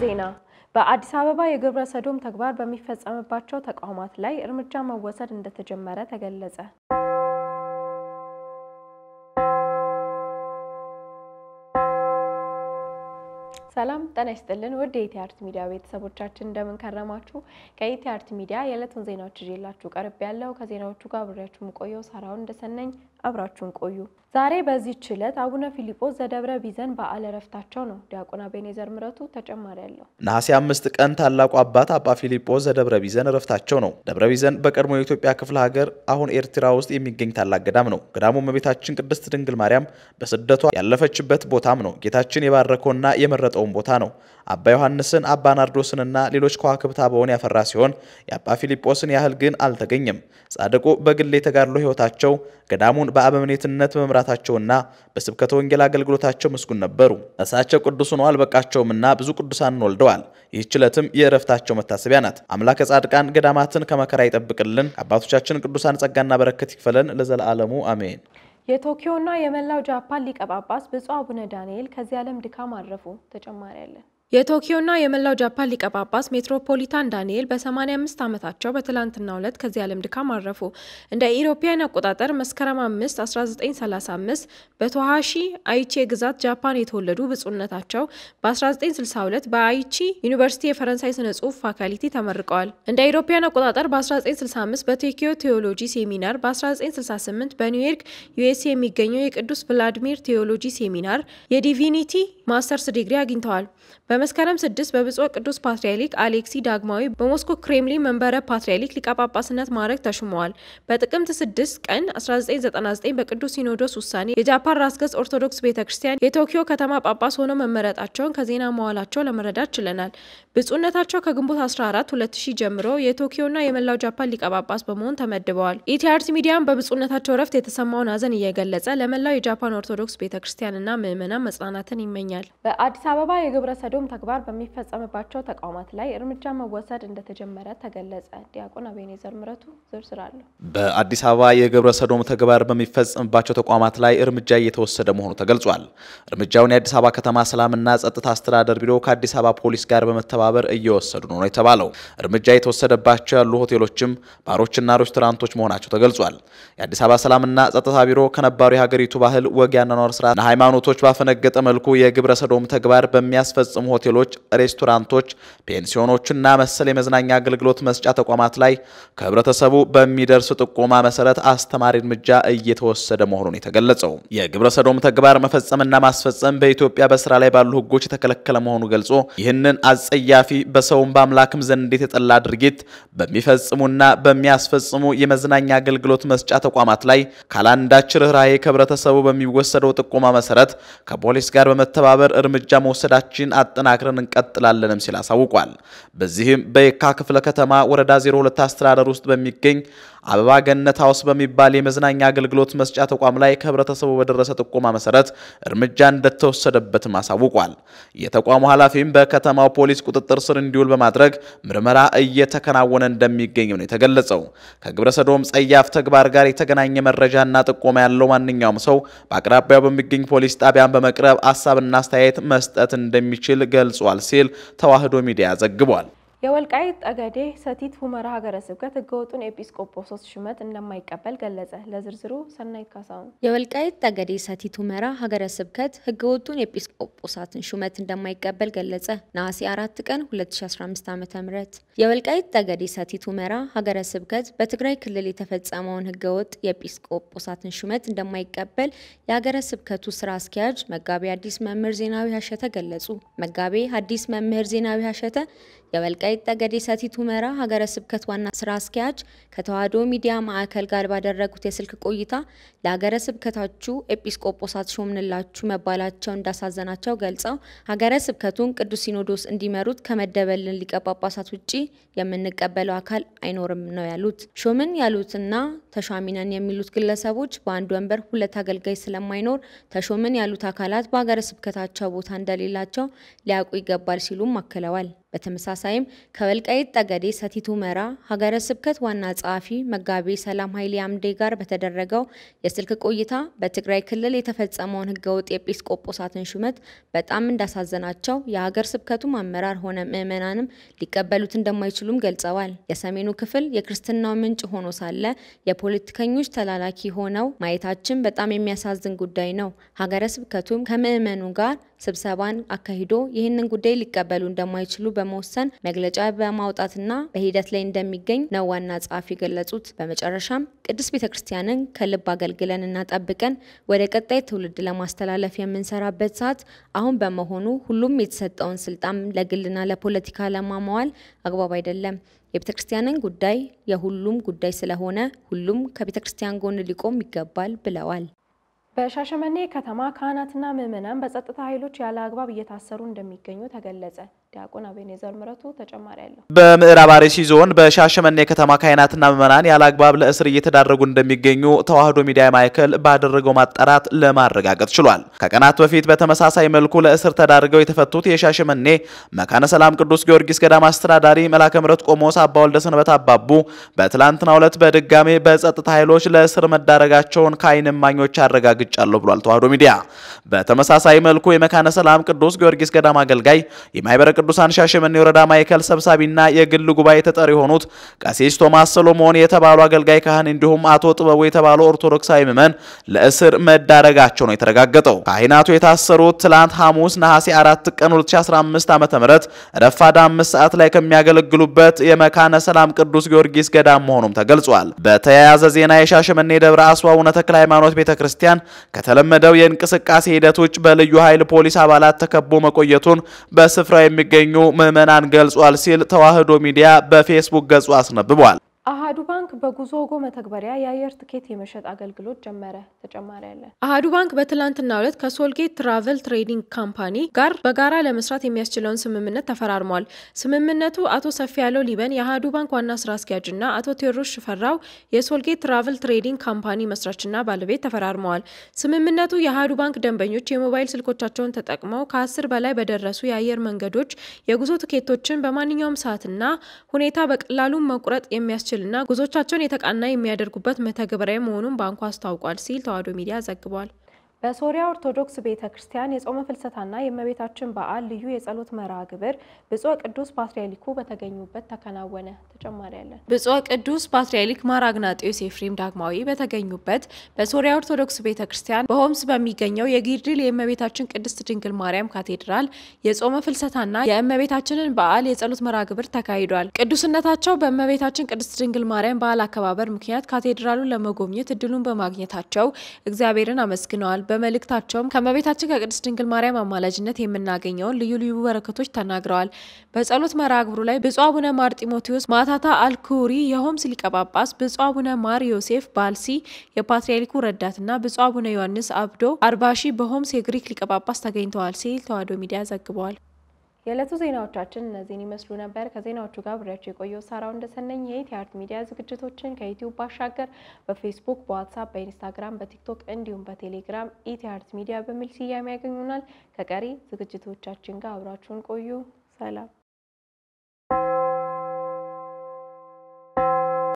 ዜና በአዲስ አበባ የግብረ ሰዶም ተግባር በሚፈጸምባቸው ተቋማት ላይ እርምጃ መወሰድ እንደተጀመረ ተገለጸ። ሰላም ጤና ይስጥልን ውድ የኢቲአርት ሚዲያ ቤተሰቦቻችን እንደምን ከረማችሁ። ሚዲያ የዕለቱን ዜናዎች ይዤላችሁ ቀርብ ያለው ከዜናዎቹ ጋር ብሬያችሁ የምቆየው ሳራውን እንደሰነኝ አብራችሁን ቆዩ። ዛሬ በዚህች ዕለት አቡነ ፊሊጶስ ዘደብረ ቢዘን በዓለ ረፍታቸው ነው። ዲያቆን አቤኔዘር ምረቱ ተጨማሪ ያለው። ነሐሴ አምስት ቀን ታላቁ አባት አባ ፊሊጶስ ዘደብረ ቢዘን ረፍታቸው ነው። ደብረ ቢዘን በቀድሞ የኢትዮጵያ ክፍለ ሀገር አሁን ኤርትራ ውስጥ የሚገኝ ታላቅ ገዳም ነው። ገዳሙ እመቤታችን ቅድስት ድንግል ማርያም በስደቷ ያለፈችበት ቦታም ነው። ጌታችን የባረከውና የመረጠውን ቦታ ነው። አባ ዮሐንስን አባ ናርዶስንና ሌሎች ከዋክብት አበውን ያፈራ ሲሆን የአባ ፊሊጶስን ያህል ግን አልተገኘም። ጻድቁ በግል የተጋድሎ ሕይወታቸው ገዳሙን ዓለሙን በአበምኔትነት በመምራታቸውና በስብከተ ወንጌል አገልግሎታቸው ምስጉን ነበሩ። እሳቸው ቅዱስ ሆኖ አልበቃቸውምና ብዙ ቅዱሳንን ወልደዋል። ይህች ዕለትም የእረፍታቸው መታሰቢያ ናት። አምላከ ጻድቃን ገዳማትን ከመከራ ይጠብቅልን፣ አባቶቻችን ቅዱሳን ጸጋና በረከት ይክፈለን ለዘላለሙ አሜን። የቶኪዮና የመላው ጃፓን ሊቀ ጳጳስ ብፁዕ አቡነ ዳንኤል ከዚህ ዓለም ድካም አረፉ። ተጨማሪ ያለን የቶኪዮና የመላው ጃፓን ሊቀ ጳጳስ ሜትሮፖሊታን ዳንኤል በ85 ዓመታቸው በትላንትናው ዕለት ከዚህ ዓለም ድካም አረፉ። እንደ ኢሮፓውያን አቆጣጠር መስከረም 5 1935 በቶሃሺ አይቺ ግዛት ጃፓን የተወለዱ ብፁዕነታቸው በ1962 በአይቺ ዩኒቨርሲቲ የፈረንሳይ ስነ ጽሑፍ ፋካሊቲ ተመርቀዋል። እንደ ኢሮፓውያን አቆጣጠር በ1965 በቶኪዮ ቴዎሎጂ ሴሚናር፣ በ1968 በኒውዮርክ ዩኤስ የሚገኘው የቅዱስ ቭላድሚር ቴዎሎጂ ሴሚናር የዲቪኒቲ ማስተርስ ዲግሪ አግኝተዋል። በመስከረም ስድስት በብፁዕ ቅዱስ ፓትርያርክ አሌክሲ ዳግማዊ በሞስኮ ክሬምሊን መንበረ ፓትርያርክ ሊቀጳጳስነት ጳጳስነት ማዕረግ ተሹመዋል። በጥቅምት 6 ቀን 1999 በቅዱስ ሲኖዶስ ውሳኔ የጃፓን ራስ ገዝ ኦርቶዶክስ ቤተ ክርስቲያን የቶኪዮ ከተማ ጳጳስ ሆነው መመረጣቸውን ከዜና መዋላቸው ለመረዳት ችለናል። ብፁዕነታቸው ከግንቦት 14 2000 ጀምሮ የቶኪዮና የመላው ጃፓን ሊቀ ጳጳስ በመሆን ተመድበዋል። ኢቲአርት ሚዲያም በብፁዕነታቸው እረፍት የተሰማውን ሀዘን እየገለጸ ለመላው የጃፓን ኦርቶዶክስ ቤተ ክርስቲያንና ምዕመናን መጽናናትን ይመኛል። በአዲስ አበባ የግብረ ሰዶም ተግባር በሚፈጸምባቸው ተቋማት ላይ እርምጃ መወሰድ እንደተጀመረ ተገለጸ። ዲያቆን አቤኔዘር ምረቱ ዝርዝር አለው። በአዲስ አበባ የግብረ ሰዶም ተግባር በሚፈጸምባቸው ተቋማት ላይ እርምጃ እየተወሰደ መሆኑ ተገልጿል። እርምጃውን የአዲስ አበባ ከተማ ሰላምና ጸጥታ አስተዳደር ቢሮ ከአዲስ አበባ ፖሊስ ጋር በመተባ በማስተባበር እየወሰዱ ነው ነው የተባለው። እርምጃ የተወሰደባቸው ያሉ ሆቴሎችም ባሮችና ሬስቶራንቶች መሆናቸው ተገልጿል። የአዲስ አበባ ሰላምና ጸጥታ ቢሮ ከነባሩ የሀገሪቱ ባህል ወግ፣ ያኗኗር ስርዓትና ሃይማኖቶች ባፈነገጠ መልኩ የግብረ ሰዶም ተግባር በሚያስፈጽሙ ሆቴሎች፣ ሬስቶራንቶች፣ ፔንሲዮኖችና መሰል የመዝናኛ አገልግሎት መስጫ ተቋማት ላይ ከህብረተሰቡ በሚደርስ ጥቆማ መሰረት አስተማሪ እርምጃ እየተወሰደ መሆኑን የተገለጸው የግብረ ሰዶም ተግባር መፈጸምና ማስፈጸም በኢትዮጵያ በስራ ላይ ባሉ ህጎች የተከለከለ መሆኑ ገልጾ ይህንን አጸያ ጸያፊ በሰውም በአምላክም ዘንድ እንዴት የጠላ ድርጊት በሚፈጽሙና በሚያስፈጽሙ የመዝናኛ አገልግሎት መስጫ ተቋማት ላይ ካላንዳች ርኅራሄ ከህብረተሰቡ በሚወሰደው ጥቆማ መሰረት ከፖሊስ ጋር በመተባበር እርምጃ መውሰዳችን አጠናክረን እንቀጥላለንም ሲል አሳውቋል። በዚህም በየካ ክፍለ ከተማ ወረዳ 02 አስተዳደር ውስጥ በሚገኝ አበባ ገነት ሀውስ በሚባል የመዝናኛ አገልግሎት መስጫ ተቋም ላይ ከህብረተሰቡ በደረሰ ጥቆማ መሰረት እርምጃ እንደተወሰደበትም አሳውቋል። የተቋሙ ኃላፊም በከተማው ፖሊስ ቁጥጥር ቁጥጥር ስር እንዲውል በማድረግ ምርመራ እየተከናወነ እንደሚገኝ ነው የተገለጸው። ከግብረ ሰዶም ጸያፍ ተግባር ጋር የተገናኘ መረጃና ጥቆማ ያለው ማንኛውም ሰው በአቅራቢያው በሚገኝ ፖሊስ ጣቢያን በመቅረብ ሀሳብና አስተያየት መስጠት እንደሚችል ገልጿል ሲል ተዋህዶ ሚዲያ ዘግቧል። የወልቃይት ጠገዴ ሰቲት ሁመራ ሀገረ ስብከት ህገወጡን ኤጲስቆጶሶስ ሹመት እንደማይቀበል ገለጸ። ለዝርዝሩ ሰናይት ካሳሁን። የወልቃይት ጠገዴ ሰቲት ሁመራ ሀገረ ስብከት ህገወጡን ኤጲስቆጶሳትን ሹመት እንደማይቀበል ገለጸ። ነሐሴ 4 ቀን 2015 ዓ.ም የወልቃይት ጠገዴ ሰቲት ሁመራ ሀገረ ስብከት በትግራይ ክልል የተፈጸመውን ህገወጥ የኤጲስቆጶሳትን ሹመት እንደማይቀበል የሀገረ ስብከቱ ስራ አስኪያጅ መጋቤ አዲስ መምህር ዜናዊ ሀሸተ ገለጹ። መጋቤ አዲስ መምህር ዜናዊ ሀሸተ የወልቃይት ጠገዴ ሰቲት ሁመራ ሀገረ ስብከት ዋና ስራ አስኪያጅ ከተዋህዶ ሚዲያ ማዕከል ጋር ባደረጉት የስልክ ቆይታ ለሀገረ ስብከታችሁ ኤጲስቆጶሳት ሾምንላችሁ መባላቸው እንዳሳዘናቸው ገልጸው ሀገረ ስብከቱን ቅዱስ ሲኖዶስ እንዲመሩት ከመደበልን ሊቀ ጳጳሳት ውጭ የምንቀበለው አካል አይኖርም ነው ያሉት። ሾምን ያሉትና ተሿሚነን የሚሉት ግለሰቦች በአንድ ወንበር ሁለት አገልጋይ ስለማይኖር ተሾምን ያሉት አካላት በሀገረ ስብከታቸው ቦታ እንደሌላቸው ሊያውቁ ይገባል ሲሉም አክለዋል። በተመሳሳይም ከወልቃይት ጠገዴ ሰቲት ሁመራ ሀገረ ስብከት ዋና ጸሐፊ መጋቤ ሰላም ኃይሌ አምዴ ጋር በተደረገው የስልክ ቆይታ በትግራይ ክልል የተፈጸመውን ህገወጥ የኤጲስቆጶሳትን ሹመት በጣም እንዳሳዘናቸው የሀገር ስብከቱም አመራር ሆነ ምዕመናንም ሊቀበሉት እንደማይችሉም ገልጸዋል። የሰሜኑ ክፍል የክርስትናው ምንጭ ሆኖ ሳለ የፖለቲከኞች ተላላኪ ሆነው ማየታችን በጣም የሚያሳዝን ጉዳይ ነው። ሀገረ ስብከቱም ከምዕመኑ ጋር ስብሰባን አካሂዶ ይህንን ጉዳይ ሊቀበሉ እንደማይችሉ በመወሰን መግለጫ በማውጣትና በሂደት ላይ እንደሚገኝ ነው ዋና ጸሐፊ የገለጹት። በመጨረሻም ቅድስት ቤተ ክርስቲያንን ከልብ እና ጠብቀን ወደ ቀጣይ ትውልድ ለማስተላለፍ የምንሰራበት ሰዓት አሁን በመሆኑ ሁሉም የተሰጠውን ስልጣን ለግልና ለፖለቲካ ለማማዋል አግባብ አይደለም። የቤተ ክርስቲያንን ጉዳይ የሁሉም ጉዳይ ስለሆነ ሁሉም ከቤተ ክርስቲያን ጎን ሊቆም ይገባል ብለዋል። በሻሸመኔ ከተማ ካህናትና ምዕመናን በጸጥታ ኃይሎች ያለ አግባብ እየታሰሩ እንደሚገኙ ተገለጸ። ዲያቆን አቤኔዘር ምረቱ ተጨማሪ አለው። በምዕራብ አርሲ ዞን በሻሸመኔ ከተማ ካህናትና ምዕመናን ያለ አግባብ ለእስር እየተዳረጉ እንደሚገኙ ተዋህዶ ሚዲያ ማዕከል ባደረገው ማጣራት ለማረጋገጥ ችሏል። ከቀናት በፊት በተመሳሳይ መልኩ ለእስር ተዳርገው የተፈቱት የሻሸመኔ መካነ ሰላም ቅዱስ ጊዮርጊስ ገዳም አስተዳዳሪ መላከ ምረት ቆሞስ አባ ወልደ ሰንበት አባቡ በትላንትናው ዕለት በድጋሜ በጸጥታ ኃይሎች ለእስር መዳረጋቸውን ከዓይን እማኞች አረጋግጫለሁ ብሏል። ተዋሕዶ ሚዲያ በተመሳሳይ መልኩ የመካነ ሰላም ቅዱስ ጊዮርጊስ ገዳም አገልጋይ የማይበረ ቅዱሳን ሻሸመኔ ወረዳ ማዕከል ሰብሳቢና የግል ጉባኤ ተጠሪ የሆኑት ቀሲስ ቶማስ ሰሎሞን የተባሉ አገልጋይ ካህን እንዲሁም አቶ ጥበቡ የተባሉ ኦርቶዶክሳዊ ምዕመን ለእስር መዳረጋቸው ነው የተረጋገጠው። ካህናቱ የታሰሩት ትላንት ሐሙስ ነሐሴ 4 ቀን 2015 ዓ.ም ረፋዳ አምስት ሰዓት ላይ ከሚያገለግሉበት የመካነ ሰላም ቅዱስ ጊዮርጊስ ገዳም መሆኑም ተገልጿል። በተያያዘ ዜና የሻሸመኔ ደብረ አስዋ ውነ ተክለ ሃይማኖት ቤተክርስቲያን ከተለመደው የእንቅስቃሴ ሂደት ውጭ በልዩ ኃይል ፖሊስ አባላት ተከቦ መቆየቱን በስፍራው የሚ እንደሚገኙ ምዕመናን ገልጿል ሲል ተዋህዶ ሚዲያ በፌስቡክ ገጹ አስነብቧል። አህዱ ባንክ በጉዞጎ መተግበሪያ የአየር ትኬት የመሸጥ አገልግሎት ጀመረ። ተጨማሪ ያለን አህዱ ባንክ በትላንትናው ዕለት ከሶልጌት ትራቨል ትሬዲንግ ካምፓኒ ጋር በጋራ ለመስራት የሚያስችለውን ስምምነት ተፈራርሟል። ስምምነቱ አቶ ሰፊ ያለው ሊበን የአህዱ ባንክ ዋና ስራ አስኪያጅና አቶ ቴዎድሮስ ሽፈራው የሶልጌት ትራቨል ትሬዲንግ ካምፓኒ መስራችና ባለቤት ተፈራርመዋል። ስምምነቱ የአህዱ ባንክ ደንበኞች የሞባይል ስልኮቻቸውን ተጠቅመው ከአስር በላይ በደረሱ የአየር መንገዶች የጉዞ ትኬቶችን በማንኛውም ሰዓትና ሁኔታ በቀላሉ መቁረጥ የሚያስችልና ጉዞቻቸውን የተቃና የሚያደርጉበት መተግበሪያ መሆኑን ባንኩ አስታውቋል ሲል ተዋህዶ ሚዲያ ዘግቧል። በሶሪያ ኦርቶዶክስ ቤተ ክርስቲያን የጾመ ፍልሰታና የእመቤታችን በዓል ልዩ የጸሎት መርሃ ግብር ብፁዕ ቅዱስ ፓትርያርኩ በተገኙበት ተከናወነ። ተጨማሪ ያለን ብፁዕ ቅዱስ ፓትርያርክ ማር አግናጤዎስ ኤፍሬም ዳግማዊ በተገኙበት በሶሪያ ኦርቶዶክስ ቤተ ክርስቲያን በሆምስ በሚገኘው የጊርድል የእመቤታችን ቅድስት ድንግል ማርያም ካቴድራል የጾመ ፍልሰታና የእመቤታችንን በዓል የጸሎት መርሃ ግብር ተካሂዷል። ቅዱስነታቸው በእመቤታችን ቅድስት ድንግል ማርያም በዓል አከባበር ምክንያት ካቴድራሉን ለመጎብኘት እድሉን በማግኘታቸው እግዚአብሔርን አመስግነዋል። በመልእክታቸውም ከእመቤታችን ከቅድስት ድንግል ማርያም አማላጅነት የምናገኘውን ልዩ ልዩ በረከቶች ተናግረዋል። በጸሎት መርሃ ግብሩ ላይ ብፁዕ አቡነ ማር ጢሞቴዎስ ማታታ አልኩሪ የሆምስ ሊቀ ጳጳስ፣ ብፁዕ አቡነ ማር ዮሴፍ ባልሲ የፓትርያርኩ ረዳትና ብፁዕ አቡነ ዮሐንስ አብዶ አርባሺ በሆምስ የግሪክ ሊቀ ጳጳስ ተገኝተዋል ሲል ተዋሕዶ ሚዲያ ዘግበዋል። የዕለቱ ዜናዎቻችን እነዚህን ይመስሉ ነበር። ከዜናዎቹ ጋር ብሬያቸው የቆየው ሳራው እንደሰነኝ። የኢቲአርት ሚዲያ ዝግጅቶችን ከዩቲዩብ ባሻገር በፌስቡክ፣ በዋትሳፕ፣ በኢንስታግራም፣ በቲክቶክ እንዲሁም በቴሌግራም ኢቲአርት ሚዲያ በሚል ስያሜ ያገኙናል። ከቀሪ ዝግጅቶቻችን ጋር አብራችሁን ቆዩ። ሰላም